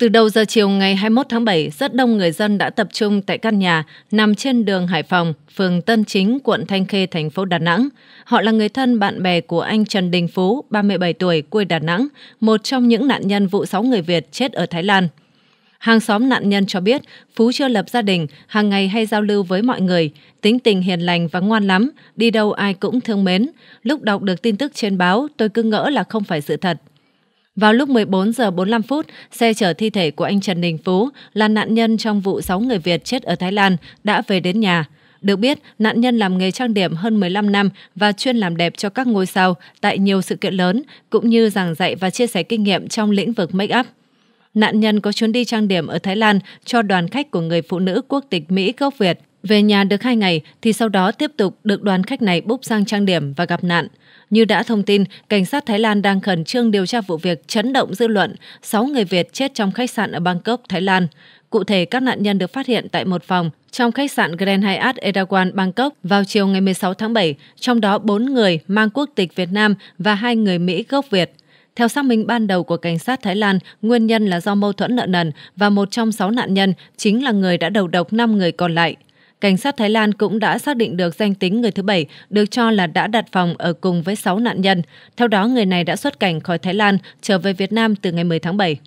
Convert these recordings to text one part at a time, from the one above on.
Từ đầu giờ chiều ngày 21 tháng 7, rất đông người dân đã tập trung tại căn nhà nằm trên đường Hải Phòng, phường Tân Chính, quận Thanh Khê, thành phố Đà Nẵng. Họ là người thân bạn bè của anh Trần Đình Phú, 37 tuổi, quê Đà Nẵng, một trong những nạn nhân vụ 6 người Việt chết ở Thái Lan. Hàng xóm nạn nhân cho biết, Phú chưa lập gia đình, hàng ngày hay giao lưu với mọi người, tính tình hiền lành và ngoan lắm, đi đâu ai cũng thương mến. Lúc đọc được tin tức trên báo, tôi cứ ngỡ là không phải sự thật. Vào lúc 14 giờ 45 phút, xe chở thi thể của anh Trần Đình Phú là nạn nhân trong vụ 6 người Việt chết ở Thái Lan đã về đến nhà. Được biết, nạn nhân làm nghề trang điểm hơn 15 năm và chuyên làm đẹp cho các ngôi sao tại nhiều sự kiện lớn, cũng như giảng dạy và chia sẻ kinh nghiệm trong lĩnh vực make-up. Nạn nhân có chuyến đi trang điểm ở Thái Lan cho đoàn khách của người phụ nữ quốc tịch Mỹ gốc Việt. Về nhà được 2 ngày thì sau đó tiếp tục được đoàn khách này búc sang trang điểm và gặp nạn. Như đã thông tin, cảnh sát Thái Lan đang khẩn trương điều tra vụ việc chấn động dư luận 6 người Việt chết trong khách sạn ở Bangkok, Thái Lan. Cụ thể, các nạn nhân được phát hiện tại một phòng trong khách sạn Grand Hyatt Erawan Bangkok vào chiều ngày 16 tháng 7, trong đó 4 người mang quốc tịch Việt Nam và 2 người Mỹ gốc Việt. Theo xác minh ban đầu của cảnh sát Thái Lan, nguyên nhân là do mâu thuẫn nợ nần và một trong sáu nạn nhân chính là người đã đầu độc năm người còn lại – Cảnh sát Thái Lan cũng đã xác định được danh tính người thứ bảy được cho là đã đặt phòng ở cùng với 6 nạn nhân. Theo đó, người này đã xuất cảnh khỏi Thái Lan trở về Việt Nam từ ngày 10 tháng 7.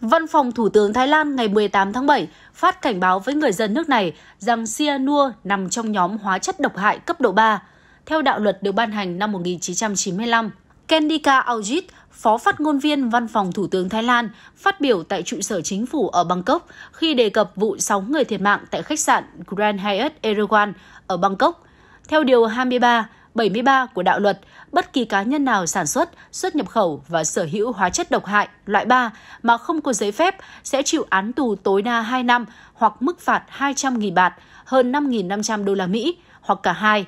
Văn phòng Thủ tướng Thái Lan ngày 18 tháng 7 phát cảnh báo với người dân nước này rằng cyanua nằm trong nhóm hóa chất độc hại cấp độ 3, theo đạo luật được ban hành năm 1995. Kendika Aujit, Phó phát ngôn viên Văn phòng Thủ tướng Thái Lan phát biểu tại trụ sở chính phủ ở Bangkok khi đề cập vụ 6 người thiệt mạng tại khách sạn Grand Hyatt Erawan ở Bangkok. Theo Điều 23, 73 của đạo luật, bất kỳ cá nhân nào sản xuất, xuất nhập khẩu và sở hữu hóa chất độc hại loại 3 mà không có giấy phép sẽ chịu án tù tối đa 2 năm hoặc mức phạt 200.000 bạt, hơn 5.500 đô la Mỹ, hoặc cả hai.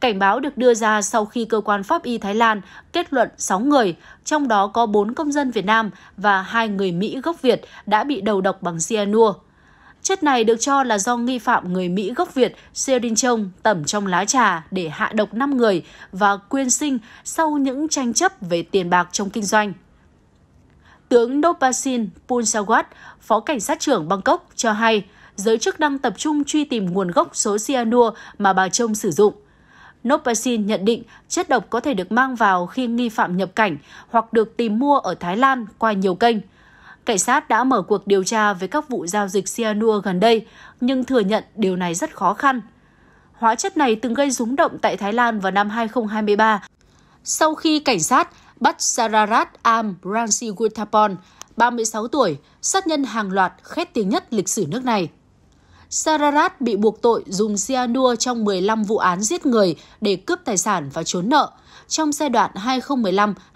Cảnh báo được đưa ra sau khi cơ quan pháp y Thái Lan kết luận 6 người, trong đó có 4 công dân Việt Nam và 2 người Mỹ gốc Việt đã bị đầu độc bằng cyanua. Chất này được cho là do nghi phạm người Mỹ gốc Việt Serin Chong tẩm trong lá trà để hạ độc 5 người và quyên sinh sau những tranh chấp về tiền bạc trong kinh doanh. Tướng Dopasin Punsawat, Phó Cảnh sát trưởng Bangkok, cho hay giới chức đang tập trung truy tìm nguồn gốc số cyanua mà bà Trông sử dụng. Nopasin nhận định chất độc có thể được mang vào khi nghi phạm nhập cảnh hoặc được tìm mua ở Thái Lan qua nhiều kênh. Cảnh sát đã mở cuộc điều tra về các vụ giao dịch cyanua gần đây, nhưng thừa nhận điều này rất khó khăn. Hóa chất này từng gây rúng động tại Thái Lan vào năm 2023. Sau khi cảnh sát bắt Sararat Am Ransi 36 tuổi, sát nhân hàng loạt khét tiếng nhất lịch sử nước này. Sararat bị buộc tội dùng cyanua trong 15 vụ án giết người để cướp tài sản và trốn nợ trong giai đoạn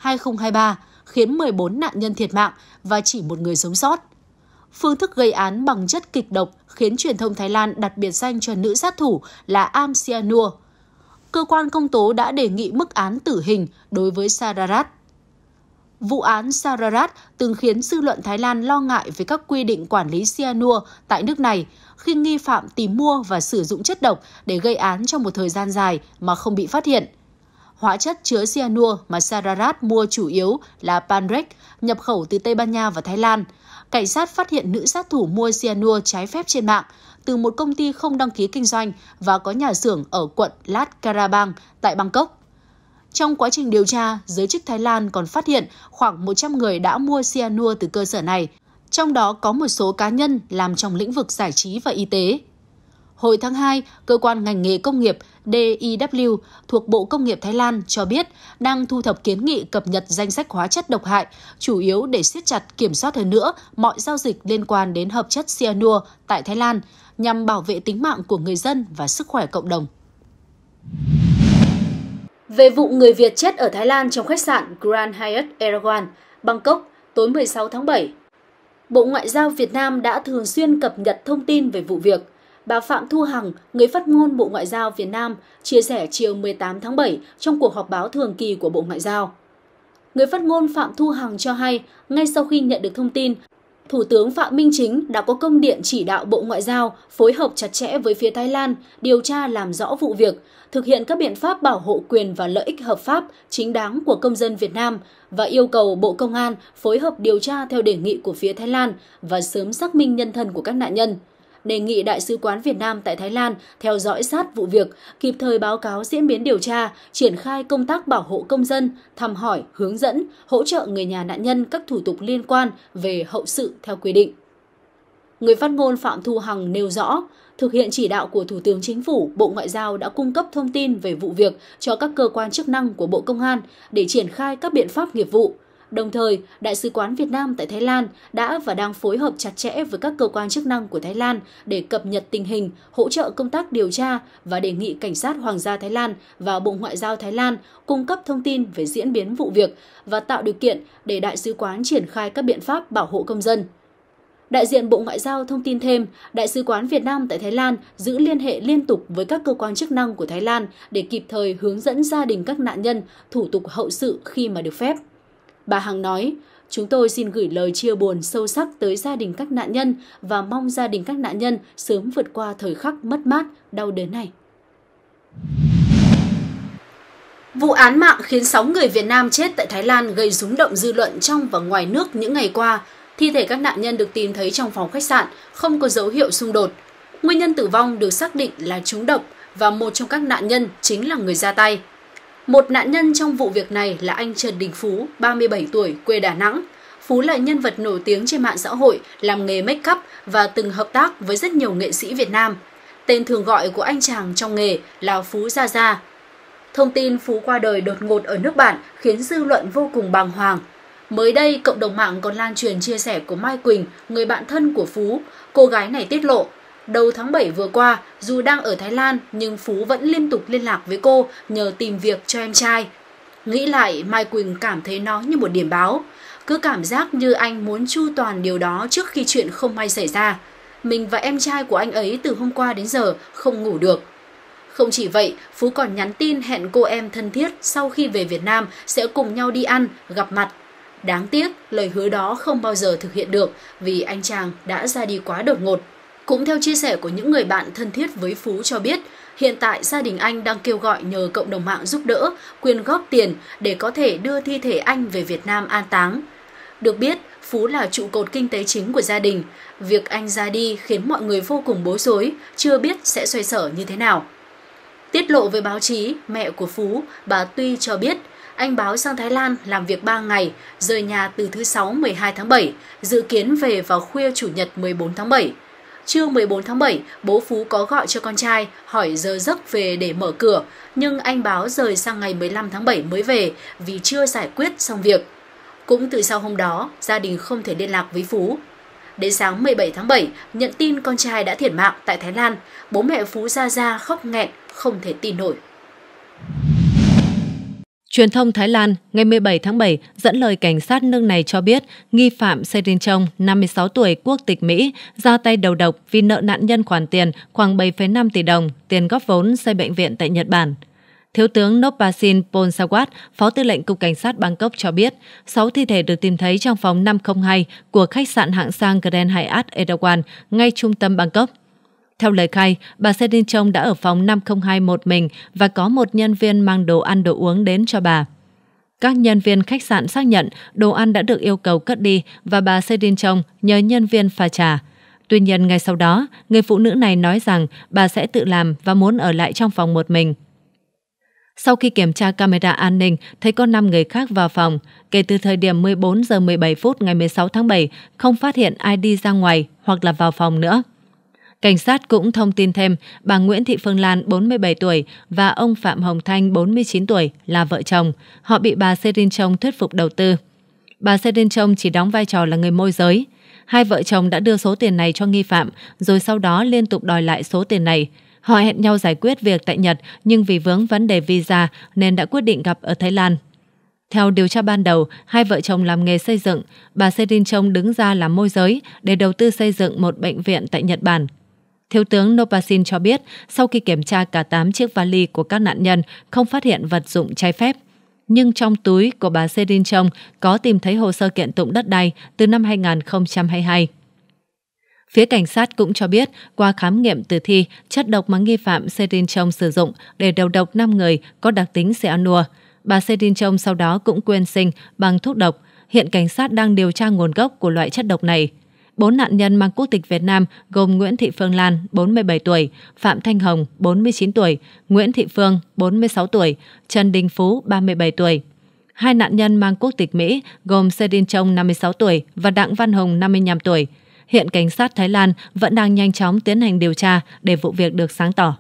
2015-2023, khiến 14 nạn nhân thiệt mạng và chỉ một người sống sót. Phương thức gây án bằng chất kịch độc khiến truyền thông Thái Lan đặt biệt danh cho nữ sát thủ là Am Cyanua. Cơ quan công tố đã đề nghị mức án tử hình đối với Sararat. Vụ án Sararat từng khiến dư luận Thái Lan lo ngại về các quy định quản lý cyanua tại nước này khi nghi phạm tìm mua và sử dụng chất độc để gây án trong một thời gian dài mà không bị phát hiện. Hóa chất chứa cyanua mà Sararat mua chủ yếu là Panrex, nhập khẩu từ Tây Ban Nha và Thái Lan. Cảnh sát phát hiện nữ sát thủ mua cyanua trái phép trên mạng từ một công ty không đăng ký kinh doanh và có nhà xưởng ở quận Lat Karabang tại Bangkok. Trong quá trình điều tra, giới chức Thái Lan còn phát hiện khoảng 100 người đã mua cyanua từ cơ sở này, trong đó có một số cá nhân làm trong lĩnh vực giải trí và y tế. Hồi tháng 2, cơ quan ngành nghề công nghiệp DIW thuộc Bộ Công nghiệp Thái Lan cho biết đang thu thập kiến nghị cập nhật danh sách hóa chất độc hại, chủ yếu để siết chặt kiểm soát hơn nữa mọi giao dịch liên quan đến hợp chất cyanua tại Thái Lan nhằm bảo vệ tính mạng của người dân và sức khỏe cộng đồng. Về vụ người Việt chết ở Thái Lan trong khách sạn Grand Hyatt Erawan, Bangkok, tối 16 tháng 7, Bộ Ngoại giao Việt Nam đã thường xuyên cập nhật thông tin về vụ việc. Bà Phạm Thu Hằng, người phát ngôn Bộ Ngoại giao Việt Nam, chia sẻ chiều 18 tháng 7 trong cuộc họp báo thường kỳ của Bộ Ngoại giao. Người phát ngôn Phạm Thu Hằng cho hay, ngay sau khi nhận được thông tin, Thủ tướng Phạm Minh Chính đã có công điện chỉ đạo Bộ Ngoại giao phối hợp chặt chẽ với phía Thái Lan điều tra làm rõ vụ việc, thực hiện các biện pháp bảo hộ quyền và lợi ích hợp pháp chính đáng của công dân Việt Nam và yêu cầu Bộ Công an phối hợp điều tra theo đề nghị của phía Thái Lan và sớm xác minh nhân thân của các nạn nhân đề nghị Đại sứ quán Việt Nam tại Thái Lan theo dõi sát vụ việc, kịp thời báo cáo diễn biến điều tra, triển khai công tác bảo hộ công dân, thăm hỏi, hướng dẫn, hỗ trợ người nhà nạn nhân các thủ tục liên quan về hậu sự theo quy định. Người phát ngôn Phạm Thu Hằng nêu rõ, thực hiện chỉ đạo của Thủ tướng Chính phủ, Bộ Ngoại giao đã cung cấp thông tin về vụ việc cho các cơ quan chức năng của Bộ Công an để triển khai các biện pháp nghiệp vụ, Đồng thời, Đại sứ quán Việt Nam tại Thái Lan đã và đang phối hợp chặt chẽ với các cơ quan chức năng của Thái Lan để cập nhật tình hình, hỗ trợ công tác điều tra và đề nghị Cảnh sát Hoàng gia Thái Lan và Bộ Ngoại giao Thái Lan cung cấp thông tin về diễn biến vụ việc và tạo điều kiện để Đại sứ quán triển khai các biện pháp bảo hộ công dân. Đại diện Bộ Ngoại giao thông tin thêm, Đại sứ quán Việt Nam tại Thái Lan giữ liên hệ liên tục với các cơ quan chức năng của Thái Lan để kịp thời hướng dẫn gia đình các nạn nhân thủ tục hậu sự khi mà được phép. Bà Hằng nói, chúng tôi xin gửi lời chia buồn sâu sắc tới gia đình các nạn nhân và mong gia đình các nạn nhân sớm vượt qua thời khắc mất mát, đau đớn này. Vụ án mạng khiến 6 người Việt Nam chết tại Thái Lan gây rúng động dư luận trong và ngoài nước những ngày qua. Thi thể các nạn nhân được tìm thấy trong phòng khách sạn, không có dấu hiệu xung đột. Nguyên nhân tử vong được xác định là trúng độc và một trong các nạn nhân chính là người ra tay. Một nạn nhân trong vụ việc này là anh Trần Đình Phú, 37 tuổi, quê Đà Nẵng. Phú là nhân vật nổi tiếng trên mạng xã hội, làm nghề make up và từng hợp tác với rất nhiều nghệ sĩ Việt Nam. Tên thường gọi của anh chàng trong nghề là Phú Gia Gia. Thông tin Phú qua đời đột ngột ở nước bạn khiến dư luận vô cùng bàng hoàng. Mới đây, cộng đồng mạng còn lan truyền chia sẻ của Mai Quỳnh, người bạn thân của Phú. Cô gái này tiết lộ Đầu tháng 7 vừa qua, dù đang ở Thái Lan nhưng Phú vẫn liên tục liên lạc với cô nhờ tìm việc cho em trai. Nghĩ lại, Mai Quỳnh cảm thấy nó như một điểm báo. Cứ cảm giác như anh muốn chu toàn điều đó trước khi chuyện không may xảy ra. Mình và em trai của anh ấy từ hôm qua đến giờ không ngủ được. Không chỉ vậy, Phú còn nhắn tin hẹn cô em thân thiết sau khi về Việt Nam sẽ cùng nhau đi ăn, gặp mặt. Đáng tiếc, lời hứa đó không bao giờ thực hiện được vì anh chàng đã ra đi quá đột ngột. Cũng theo chia sẻ của những người bạn thân thiết với Phú cho biết, hiện tại gia đình anh đang kêu gọi nhờ cộng đồng mạng giúp đỡ, quyên góp tiền để có thể đưa thi thể anh về Việt Nam an táng. Được biết, Phú là trụ cột kinh tế chính của gia đình. Việc anh ra đi khiến mọi người vô cùng bối rối, chưa biết sẽ xoay sở như thế nào. Tiết lộ với báo chí, mẹ của Phú, bà Tuy cho biết, anh báo sang Thái Lan làm việc 3 ngày, rời nhà từ thứ Sáu 12 tháng 7, dự kiến về vào khuya Chủ nhật 14 tháng 7. Trưa 14 tháng 7, bố Phú có gọi cho con trai, hỏi giờ giấc về để mở cửa, nhưng anh báo rời sang ngày 15 tháng 7 mới về vì chưa giải quyết xong việc. Cũng từ sau hôm đó, gia đình không thể liên lạc với Phú. Đến sáng 17 tháng 7, nhận tin con trai đã thiệt mạng tại Thái Lan, bố mẹ Phú ra ra khóc nghẹn, không thể tin nổi. Truyền thông Thái Lan ngày 17 tháng 7 dẫn lời cảnh sát nước này cho biết nghi phạm Serin Chong, 56 tuổi, quốc tịch Mỹ, ra tay đầu độc vì nợ nạn nhân khoản tiền khoảng 7,5 tỷ đồng, tiền góp vốn xây bệnh viện tại Nhật Bản. Thiếu tướng Nopasin Ponsawat, Phó tư lệnh Cục Cảnh sát Bangkok cho biết, 6 thi thể được tìm thấy trong phòng 502 của khách sạn hạng sang Grand Hyatt Erawan ngay trung tâm Bangkok. Theo lời khai, bà Xe Đinh Trông đã ở phòng 502 một mình và có một nhân viên mang đồ ăn đồ uống đến cho bà. Các nhân viên khách sạn xác nhận đồ ăn đã được yêu cầu cất đi và bà Xe Đinh Trông nhờ nhân viên pha trà. Tuy nhiên ngay sau đó, người phụ nữ này nói rằng bà sẽ tự làm và muốn ở lại trong phòng một mình. Sau khi kiểm tra camera an ninh, thấy có 5 người khác vào phòng. Kể từ thời điểm 14 giờ 17 phút ngày 16 tháng 7, không phát hiện ai đi ra ngoài hoặc là vào phòng nữa. Cảnh sát cũng thông tin thêm bà Nguyễn Thị Phương Lan 47 tuổi và ông Phạm Hồng Thanh 49 tuổi là vợ chồng. Họ bị bà Serin Trông thuyết phục đầu tư. Bà Serin Trông chỉ đóng vai trò là người môi giới. Hai vợ chồng đã đưa số tiền này cho nghi phạm rồi sau đó liên tục đòi lại số tiền này. Họ hẹn nhau giải quyết việc tại Nhật nhưng vì vướng vấn đề visa nên đã quyết định gặp ở Thái Lan. Theo điều tra ban đầu, hai vợ chồng làm nghề xây dựng, bà Serin Trông đứng ra làm môi giới để đầu tư xây dựng một bệnh viện tại Nhật Bản Thiếu tướng Nopasin cho biết, sau khi kiểm tra cả 8 chiếc vali của các nạn nhân, không phát hiện vật dụng trái phép. Nhưng trong túi của bà Sedin Chong có tìm thấy hồ sơ kiện tụng đất đai từ năm 2022. Phía cảnh sát cũng cho biết, qua khám nghiệm tử thi, chất độc mà nghi phạm Sedin Chong sử dụng để đầu độc 5 người có đặc tính cyanua. Bà Sedin Chong sau đó cũng quên sinh bằng thuốc độc. Hiện cảnh sát đang điều tra nguồn gốc của loại chất độc này – bốn nạn nhân mang quốc tịch Việt Nam gồm Nguyễn Thị Phương Lan, 47 tuổi, Phạm Thanh Hồng, 49 tuổi, Nguyễn Thị Phương, 46 tuổi, Trần Đình Phú, 37 tuổi. Hai nạn nhân mang quốc tịch Mỹ gồm Sedin Trông, 56 tuổi và Đặng Văn Hồng, 55 tuổi. Hiện cảnh sát Thái Lan vẫn đang nhanh chóng tiến hành điều tra để vụ việc được sáng tỏ.